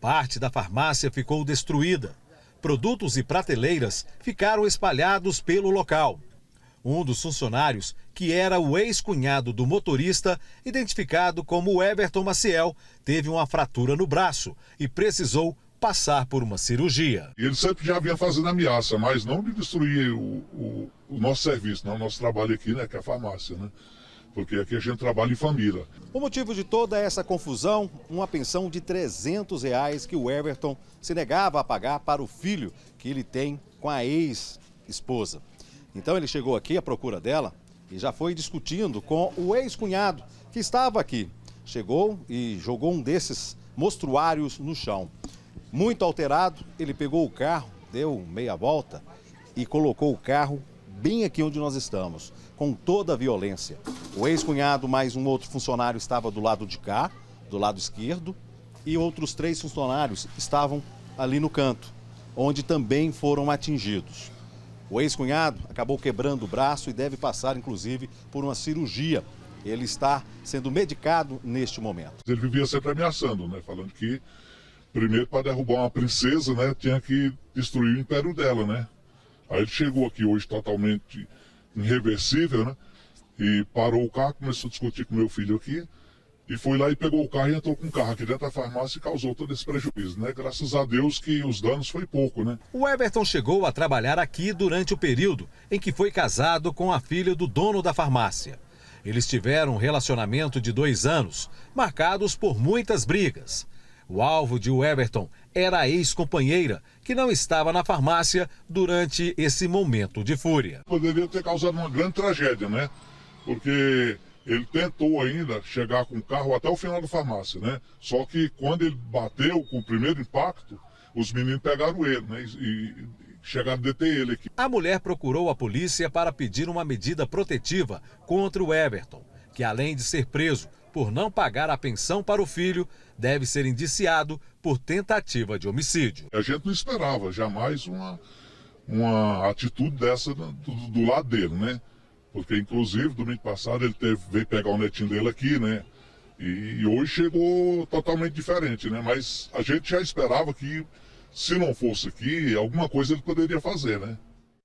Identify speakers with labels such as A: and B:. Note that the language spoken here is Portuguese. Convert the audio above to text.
A: Parte da farmácia ficou destruída. Produtos e prateleiras ficaram espalhados pelo local. Um dos funcionários, que era o ex-cunhado do motorista, identificado como Everton Maciel, teve uma fratura no braço e precisou passar por uma cirurgia. Ele sempre já vinha fazendo ameaça, mas
B: não de destruir o, o, o nosso serviço, não, o nosso trabalho aqui, né, que é a farmácia, né? porque aqui a gente trabalha em família.
A: O motivo de toda essa confusão, uma pensão de 300 reais que o Everton se negava a pagar para o filho que ele tem com a ex-esposa. Então ele chegou aqui à procura dela e já foi discutindo com o ex-cunhado que estava aqui. Chegou e jogou um desses mostruários no chão. Muito alterado, ele pegou o carro, deu meia volta e colocou o carro bem aqui onde nós estamos, com toda a violência. O ex-cunhado mais um outro funcionário estava do lado de cá, do lado esquerdo, e outros três funcionários estavam ali no canto, onde também foram atingidos. O ex-cunhado acabou quebrando o braço e deve passar, inclusive, por uma cirurgia. Ele está sendo medicado neste momento.
B: Ele vivia sempre ameaçando, né? Falando que primeiro para derrubar uma princesa, né? Tinha que destruir o império dela, né? Aí ele chegou aqui hoje totalmente irreversível, né? E parou o carro, começou a discutir com meu filho aqui. E foi lá e pegou o carro e entrou com o carro aqui dentro da farmácia e causou todo esse prejuízo, né? Graças a Deus que os danos foi pouco, né?
A: O Everton chegou a trabalhar aqui durante o período em que foi casado com a filha do dono da farmácia. Eles tiveram um relacionamento de dois anos, marcados por muitas brigas. O alvo de Everton era a ex-companheira, que não estava na farmácia durante esse momento de fúria.
B: Poderia ter causado uma grande tragédia, né? porque ele tentou ainda chegar com o carro até o final da farmácia, né? Só que quando ele bateu com
A: o primeiro impacto, os meninos pegaram ele, né? E, chegaram a deter ele aqui. A mulher procurou a polícia para pedir uma medida protetiva contra o Everton, que além de ser preso por não pagar a pensão para o filho, deve ser indiciado por tentativa de homicídio. A
B: gente não esperava jamais uma, uma atitude dessa do, do lado dele, né? Porque, inclusive, domingo passado ele teve, veio pegar o netinho dele aqui, né? E, e hoje chegou totalmente diferente, né? Mas a gente já esperava que, se não fosse aqui, alguma coisa ele poderia fazer, né?